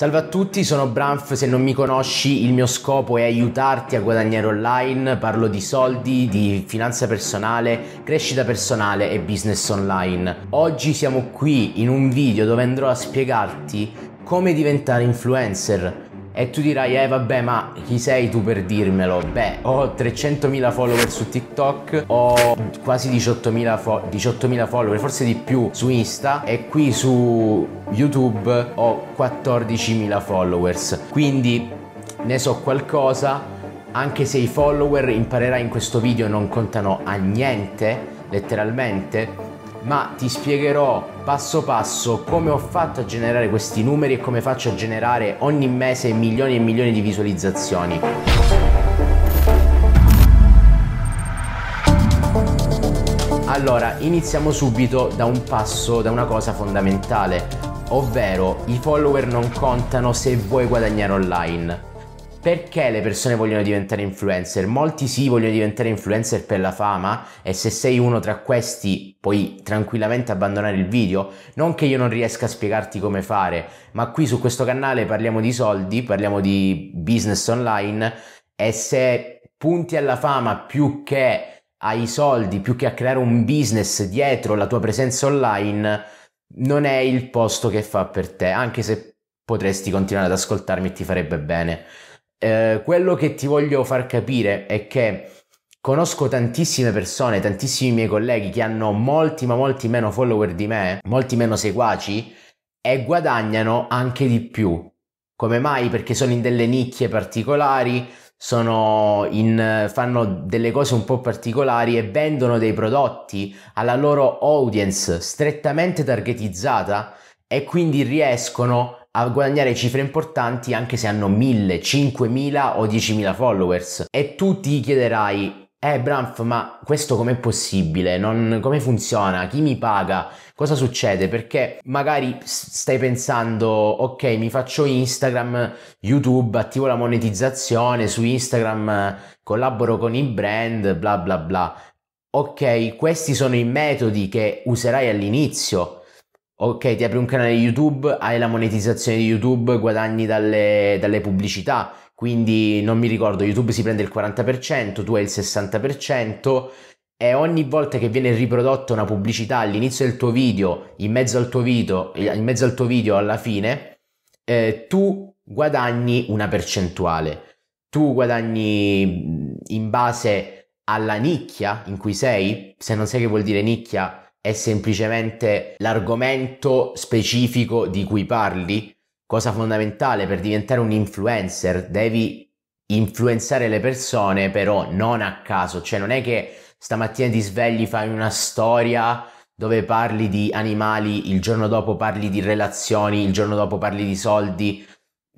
Salve a tutti, sono Branf, se non mi conosci il mio scopo è aiutarti a guadagnare online, parlo di soldi, di finanza personale, crescita personale e business online. Oggi siamo qui in un video dove andrò a spiegarti come diventare influencer, e tu dirai, eh vabbè, ma chi sei tu per dirmelo? Beh, ho 300.000 follower su TikTok, ho quasi 18.000, fo 18 follower, forse di più su Insta e qui su YouTube ho 14.000 followers. Quindi ne so qualcosa, anche se i follower imparerai in questo video non contano a niente, letteralmente ma ti spiegherò passo passo come ho fatto a generare questi numeri e come faccio a generare ogni mese milioni e milioni di visualizzazioni. Allora, iniziamo subito da un passo, da una cosa fondamentale, ovvero i follower non contano se vuoi guadagnare online. Perché le persone vogliono diventare influencer? Molti sì vogliono diventare influencer per la fama e se sei uno tra questi puoi tranquillamente abbandonare il video. Non che io non riesca a spiegarti come fare, ma qui su questo canale parliamo di soldi, parliamo di business online e se punti alla fama più che ai soldi, più che a creare un business dietro la tua presenza online, non è il posto che fa per te, anche se potresti continuare ad ascoltarmi e ti farebbe bene. Eh, quello che ti voglio far capire è che conosco tantissime persone, tantissimi miei colleghi che hanno molti ma molti meno follower di me, molti meno seguaci e guadagnano anche di più. Come mai? Perché sono in delle nicchie particolari, in, fanno delle cose un po' particolari e vendono dei prodotti alla loro audience strettamente targetizzata e quindi riescono a a guadagnare cifre importanti anche se hanno 1000, 5000 o 10.000 followers. E tu ti chiederai, eh Branf, ma questo com'è possibile? Non, come funziona? Chi mi paga? Cosa succede? Perché magari stai pensando, ok, mi faccio Instagram, YouTube, attivo la monetizzazione su Instagram, collaboro con i brand, bla bla bla. Ok, questi sono i metodi che userai all'inizio Ok, ti apri un canale YouTube, hai la monetizzazione di YouTube, guadagni dalle, dalle pubblicità, quindi non mi ricordo, YouTube si prende il 40%, tu hai il 60% e ogni volta che viene riprodotta una pubblicità all'inizio del tuo video, in mezzo al tuo video, in mezzo al tuo video alla fine, eh, tu guadagni una percentuale. Tu guadagni mm, in base alla nicchia in cui sei, se non sai che vuol dire nicchia, è semplicemente l'argomento specifico di cui parli, cosa fondamentale per diventare un influencer, devi influenzare le persone però non a caso, cioè non è che stamattina ti svegli, fai una storia dove parli di animali, il giorno dopo parli di relazioni, il giorno dopo parli di soldi.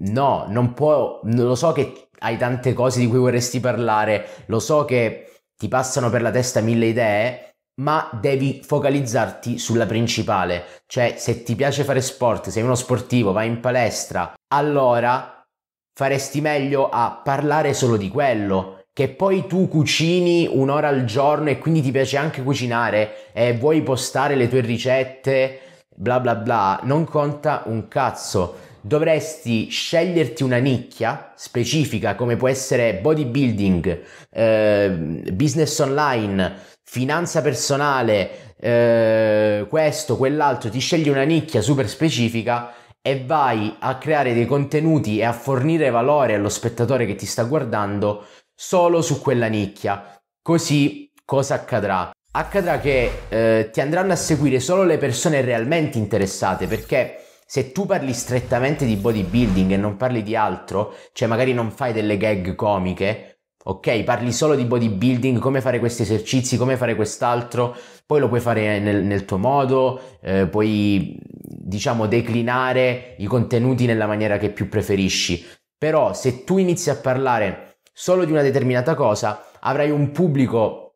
No, non può, lo so che hai tante cose di cui vorresti parlare, lo so che ti passano per la testa mille idee, ma devi focalizzarti sulla principale. Cioè, se ti piace fare sport, sei uno sportivo, vai in palestra, allora faresti meglio a parlare solo di quello. Che poi tu cucini un'ora al giorno e quindi ti piace anche cucinare e vuoi postare le tue ricette, bla bla bla, non conta un cazzo. Dovresti sceglierti una nicchia specifica come può essere bodybuilding, eh, business online, finanza personale, eh, questo, quell'altro, ti scegli una nicchia super specifica e vai a creare dei contenuti e a fornire valore allo spettatore che ti sta guardando solo su quella nicchia. Così cosa accadrà? Accadrà che eh, ti andranno a seguire solo le persone realmente interessate perché se tu parli strettamente di bodybuilding e non parli di altro, cioè magari non fai delle gag comiche, ok? Parli solo di bodybuilding, come fare questi esercizi, come fare quest'altro, poi lo puoi fare nel, nel tuo modo, eh, puoi diciamo declinare i contenuti nella maniera che più preferisci. Però se tu inizi a parlare solo di una determinata cosa, avrai un pubblico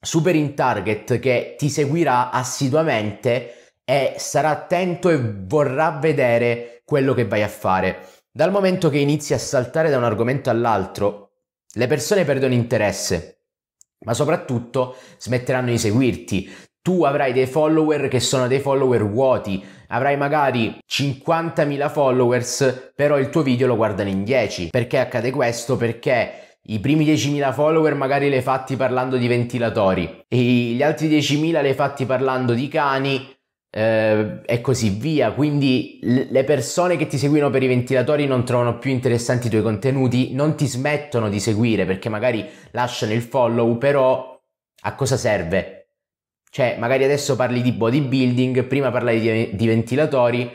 super in target che ti seguirà assiduamente e sarà attento e vorrà vedere quello che vai a fare. Dal momento che inizi a saltare da un argomento all'altro le persone perdono interesse, ma soprattutto smetteranno di seguirti. Tu avrai dei follower che sono dei follower vuoti, avrai magari 50.000 followers, però il tuo video lo guardano in 10. Perché accade questo? Perché i primi 10.000 follower magari li hai fatti parlando di ventilatori, e gli altri 10.000 li hai fatti parlando di cani, eh, e così via. Quindi le persone che ti seguono per i ventilatori non trovano più interessanti i tuoi contenuti, non ti smettono di seguire perché magari lasciano il follow, però a cosa serve? Cioè, magari adesso parli di bodybuilding, prima parlavi di, di ventilatori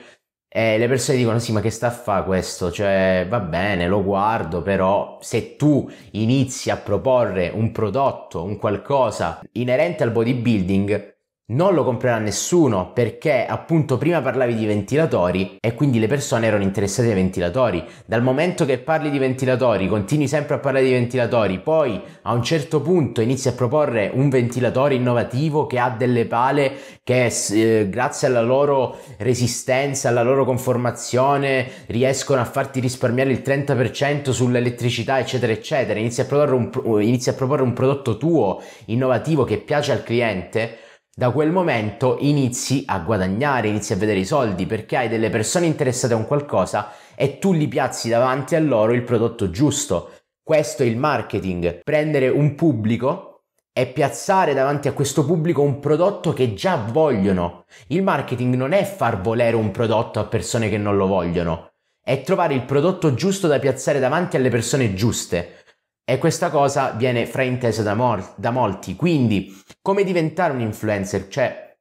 e le persone dicono sì, ma che sta a fare questo? Cioè, va bene, lo guardo, però se tu inizi a proporre un prodotto, un qualcosa inerente al bodybuilding, non lo comprerà nessuno perché appunto prima parlavi di ventilatori e quindi le persone erano interessate ai ventilatori. Dal momento che parli di ventilatori, continui sempre a parlare di ventilatori, poi a un certo punto inizi a proporre un ventilatore innovativo che ha delle pale che eh, grazie alla loro resistenza, alla loro conformazione riescono a farti risparmiare il 30% sull'elettricità eccetera eccetera. Inizi a, un, inizi a proporre un prodotto tuo innovativo che piace al cliente da quel momento inizi a guadagnare, inizi a vedere i soldi perché hai delle persone interessate a un qualcosa e tu li piazzi davanti a loro il prodotto giusto. Questo è il marketing, prendere un pubblico e piazzare davanti a questo pubblico un prodotto che già vogliono. Il marketing non è far volere un prodotto a persone che non lo vogliono, è trovare il prodotto giusto da piazzare davanti alle persone giuste. E questa cosa viene fraintesa da, mol- da molti. Quindi, come diventare un influencer? Cioè,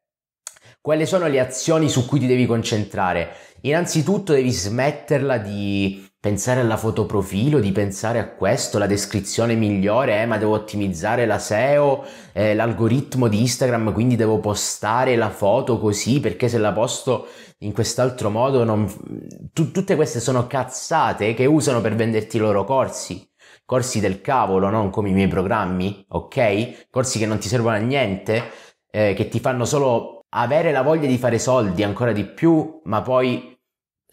quali sono le azioni su cui ti devi concentrare? Innanzitutto devi smetterla di pensare alla fotoprofilo, di pensare a questo, la descrizione migliore, eh, ma devo ottimizzare la SEO, eh, l'algoritmo di Instagram, quindi devo postare la foto così perché se la posto in quest'altro modo non... T- tutte queste sono cazzate che usano per venderti i loro corsi corsi del cavolo, non come i miei programmi, ok? Corsi che non ti servono a niente, eh, che ti fanno solo avere la voglia di fare soldi ancora di più, ma poi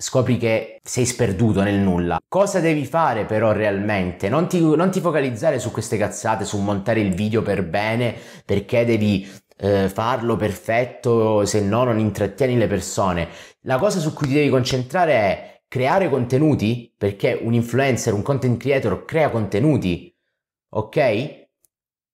scopri che sei sperduto nel nulla. Cosa devi fare però realmente? Non ti, non ti focalizzare su queste cazzate, su montare il video per bene, perché devi eh, farlo perfetto, se no non intrattieni le persone. La cosa su cui ti devi concentrare è creare contenuti, perché un influencer, un content creator crea contenuti, ok?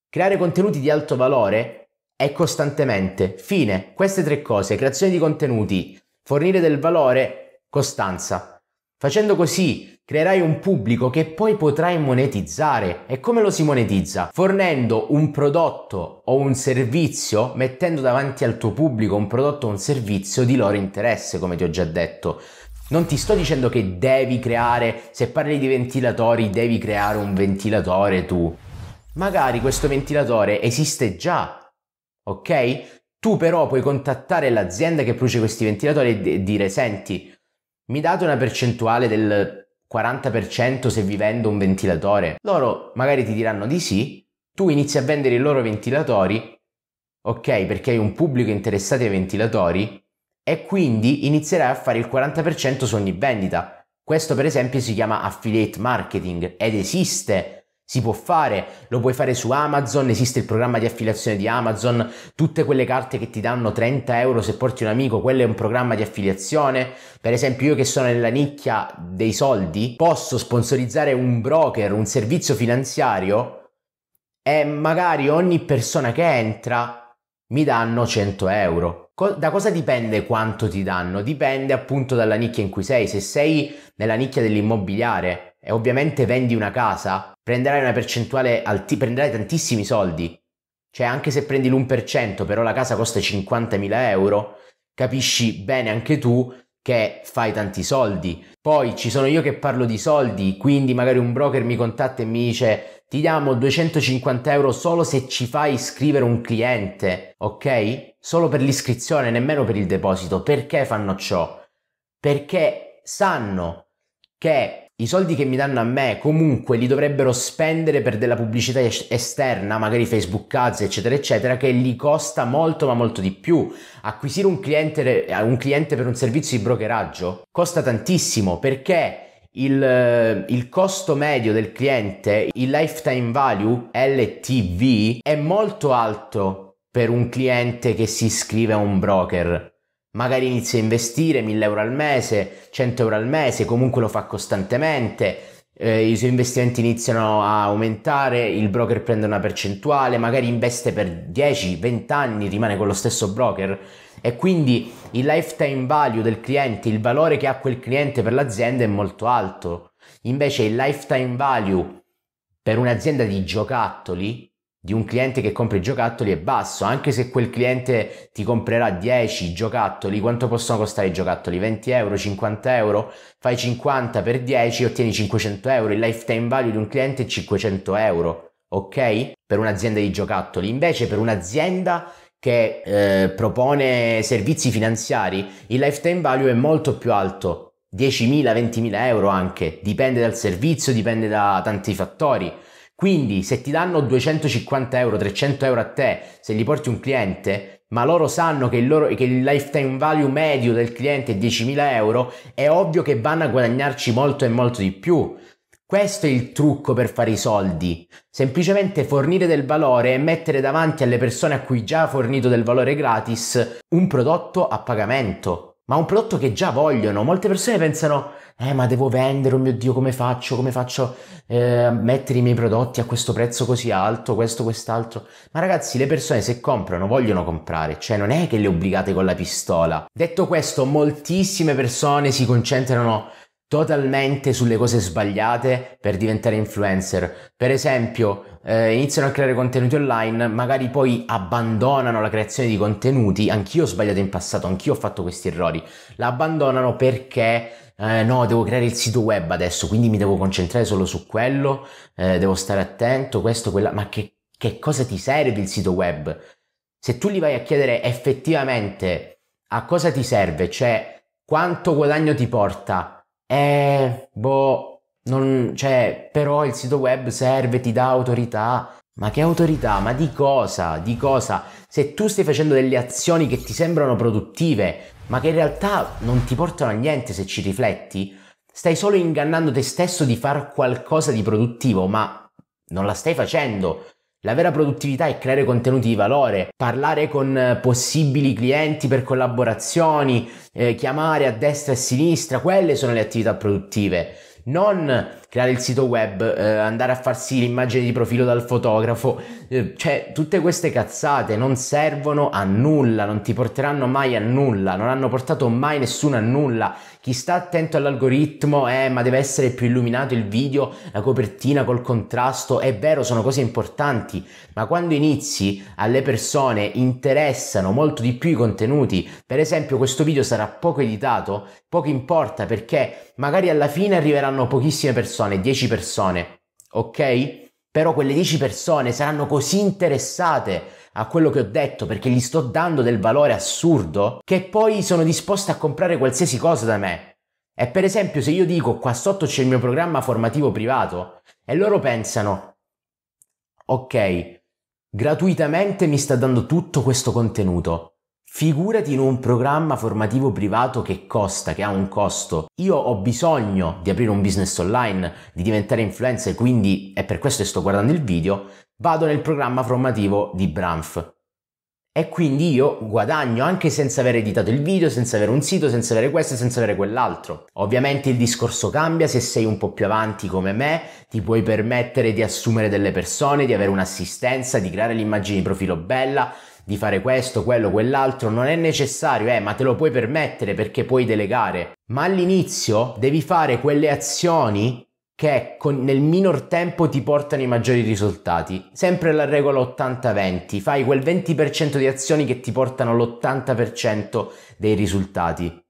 Creare contenuti di alto valore è costantemente. Fine, queste tre cose, creazione di contenuti, fornire del valore, costanza. Facendo così creerai un pubblico che poi potrai monetizzare. E come lo si monetizza? Fornendo un prodotto o un servizio, mettendo davanti al tuo pubblico un prodotto o un servizio di loro interesse, come ti ho già detto. Non ti sto dicendo che devi creare, se parli di ventilatori, devi creare un ventilatore tu. Magari questo ventilatore esiste già, ok? Tu però puoi contattare l'azienda che produce questi ventilatori e dire, senti, mi date una percentuale del 40% se vi vendo un ventilatore? Loro magari ti diranno di sì, tu inizi a vendere i loro ventilatori, ok, perché hai un pubblico interessato ai ventilatori, e quindi inizierai a fare il 40% su ogni vendita. Questo per esempio si chiama affiliate marketing ed esiste, si può fare, lo puoi fare su Amazon, esiste il programma di affiliazione di Amazon, tutte quelle carte che ti danno 30 euro se porti un amico, quello è un programma di affiliazione. Per esempio io che sono nella nicchia dei soldi, posso sponsorizzare un broker, un servizio finanziario e magari ogni persona che entra mi danno 100 euro da cosa dipende quanto ti danno? Dipende appunto dalla nicchia in cui sei. Se sei nella nicchia dell'immobiliare e ovviamente vendi una casa, prenderai una percentuale alti, prenderai tantissimi soldi. Cioè anche se prendi l'1%, però la casa costa 50.000 euro, capisci bene anche tu che fai tanti soldi. Poi ci sono io che parlo di soldi, quindi magari un broker mi contatta e mi dice ti diamo 250 euro solo se ci fai iscrivere un cliente, ok? solo per l'iscrizione, nemmeno per il deposito. Perché fanno ciò? Perché sanno che i soldi che mi danno a me comunque li dovrebbero spendere per della pubblicità esterna, magari Facebook Ads, eccetera, eccetera, che li costa molto ma molto di più. Acquisire un cliente, eh, un cliente per un servizio di brokeraggio costa tantissimo perché il, il, costo medio del cliente, il lifetime value LTV, è molto alto per un cliente che si iscrive a un broker. Magari inizia a investire 1000 euro al mese, 100 euro al mese, comunque lo fa costantemente, eh, i suoi investimenti iniziano a aumentare, il broker prende una percentuale, magari investe per 10-20 anni, rimane con lo stesso broker e quindi il lifetime value del cliente, il valore che ha quel cliente per l'azienda è molto alto. Invece il lifetime value per un'azienda di giocattoli di un cliente che compra i giocattoli è basso, anche se quel cliente ti comprerà 10 giocattoli, quanto possono costare i giocattoli? 20 euro, 50 euro? Fai 50 per 10 e ottieni 500 euro, il lifetime value di un cliente è 500 euro, ok? Per un'azienda di giocattoli, invece per un'azienda che eh, propone servizi finanziari, il lifetime value è molto più alto, 10.000, 20.000 euro anche, dipende dal servizio, dipende da tanti fattori. Quindi se ti danno 250 euro, 300 euro a te, se li porti un cliente, ma loro sanno che il, loro, che il lifetime value medio del cliente è 10.000 euro, è ovvio che vanno a guadagnarci molto e molto di più. Questo è il trucco per fare i soldi. Semplicemente fornire del valore e mettere davanti alle persone a cui già fornito del valore gratis un prodotto a pagamento ma un prodotto che già vogliono. Molte persone pensano, eh ma devo vendere, oh mio Dio, come faccio? Come faccio eh, a mettere i miei prodotti a questo prezzo così alto, questo, quest'altro? Ma ragazzi, le persone se comprano vogliono comprare, cioè non è che le obbligate con la pistola. Detto questo, moltissime persone si concentrano totalmente sulle cose sbagliate per diventare influencer. Per esempio, eh, iniziano a creare contenuti online, magari poi abbandonano la creazione di contenuti. Anch'io ho sbagliato in passato, anch'io ho fatto questi errori. La abbandonano perché eh, no, devo creare il sito web adesso, quindi mi devo concentrare solo su quello, eh, devo stare attento, questo, quella. Ma che, che cosa ti serve il sito web? Se tu gli vai a chiedere effettivamente a cosa ti serve, cioè quanto guadagno ti porta, eh, boh, non, cioè, però il sito web serve, ti dà autorità. Ma che autorità? Ma di cosa? Di cosa? Se tu stai facendo delle azioni che ti sembrano produttive, ma che in realtà non ti portano a niente se ci rifletti, stai solo ingannando te stesso di fare qualcosa di produttivo, ma non la stai facendo. La vera produttività è creare contenuti di valore, parlare con eh, possibili clienti per collaborazioni, eh, chiamare a destra e a sinistra, quelle sono le attività produttive. Non creare il sito web, eh, andare a farsi l'immagine di profilo dal fotografo, eh, cioè tutte queste cazzate non servono a nulla, non ti porteranno mai a nulla, non hanno portato mai nessuno a nulla. Chi sta attento all'algoritmo, eh, ma deve essere più illuminato il video, la copertina col contrasto, è vero, sono cose importanti, ma quando inizi alle persone interessano molto di più i contenuti, per esempio questo video sarà poco editato, poco importa perché magari alla fine arriveranno pochissime persone persone, 10 persone, ok? Però quelle 10 persone saranno così interessate a quello che ho detto perché gli sto dando del valore assurdo che poi sono disposte a comprare qualsiasi cosa da me. E per esempio se io dico qua sotto c'è il mio programma formativo privato e loro pensano, ok, gratuitamente mi sta dando tutto questo contenuto, Figurati in un programma formativo privato che costa, che ha un costo. Io ho bisogno di aprire un business online, di diventare influencer, quindi è per questo che sto guardando il video. Vado nel programma formativo di Branf. E quindi io guadagno anche senza aver editato il video, senza avere un sito, senza avere questo, senza avere quell'altro. Ovviamente il discorso cambia, se sei un po' più avanti come me, ti puoi permettere di assumere delle persone, di avere un'assistenza, di creare l'immagine di profilo bella, di fare questo, quello, quell'altro, non è necessario, eh, ma te lo puoi permettere perché puoi delegare. Ma all'inizio devi fare quelle azioni che con, nel minor tempo ti portano i maggiori risultati. Sempre la regola 80-20, fai quel 20% di azioni che ti portano l'80% dei risultati.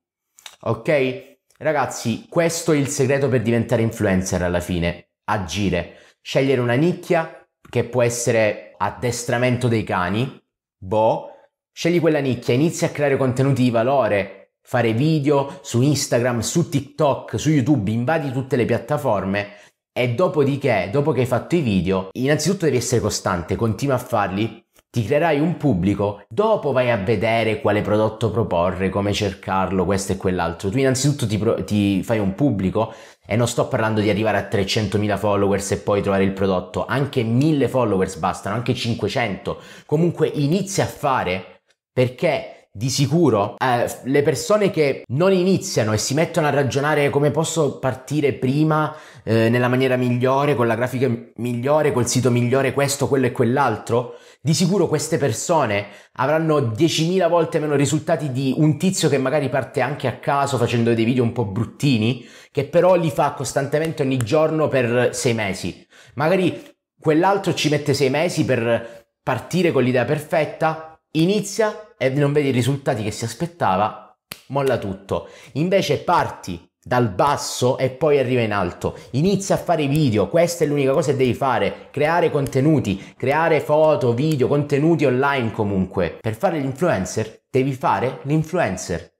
Ok? Ragazzi, questo è il segreto per diventare influencer alla fine, agire, scegliere una nicchia che può essere addestramento dei cani, Boh, scegli quella nicchia, inizia a creare contenuti di valore, fare video su Instagram, su TikTok, su YouTube, invadi tutte le piattaforme e dopodiché, dopo che hai fatto i video, innanzitutto devi essere costante, continua a farli ti creerai un pubblico, dopo vai a vedere quale prodotto proporre, come cercarlo, questo e quell'altro. Tu innanzitutto ti, pro- ti fai un pubblico e non sto parlando di arrivare a 300.000 followers e poi trovare il prodotto, anche 1000 followers bastano, anche 500. Comunque inizia a fare perché di sicuro eh, le persone che non iniziano e si mettono a ragionare come posso partire prima eh, nella maniera migliore, con la grafica migliore, col sito migliore, questo, quello e quell'altro, di sicuro queste persone avranno 10.000 volte meno risultati di un tizio che magari parte anche a caso facendo dei video un po' bruttini, che però li fa costantemente ogni giorno per sei mesi. Magari quell'altro ci mette sei mesi per partire con l'idea perfetta, inizia e non vedi i risultati che si aspettava, molla tutto. Invece parti dal basso e poi arriva in alto. Inizia a fare video, questa è l'unica cosa che devi fare, creare contenuti, creare foto, video, contenuti online comunque. Per fare l'influencer devi fare l'influencer.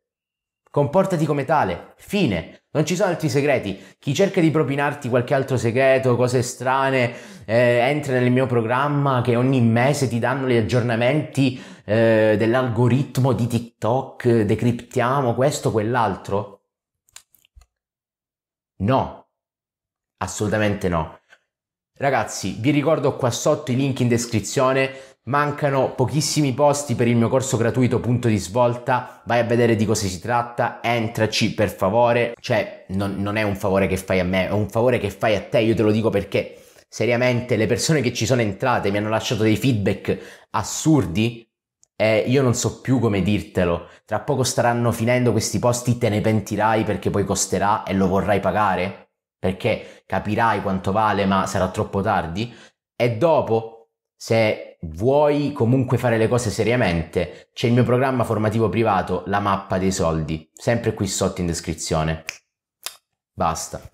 Comportati come tale, fine. Non ci sono altri segreti. Chi cerca di propinarti qualche altro segreto, cose strane, eh, entra nel mio programma che ogni mese ti danno gli aggiornamenti eh, dell'algoritmo di TikTok, decriptiamo questo, quell'altro No, assolutamente no. Ragazzi, vi ricordo qua sotto i link in descrizione, mancano pochissimi posti per il mio corso gratuito Punto di Svolta, vai a vedere di cosa si tratta, entraci per favore, cioè non, non, è un favore che fai a me, è un favore che fai a te, io te lo dico perché seriamente le persone che ci sono entrate mi hanno lasciato dei feedback assurdi eh, io non so più come dirtelo. Tra poco staranno finendo questi posti, te ne pentirai perché poi costerà e lo vorrai pagare. Perché capirai quanto vale, ma sarà troppo tardi. E dopo, se vuoi comunque fare le cose seriamente, c'è il mio programma formativo privato, La mappa dei soldi, sempre qui sotto in descrizione. Basta.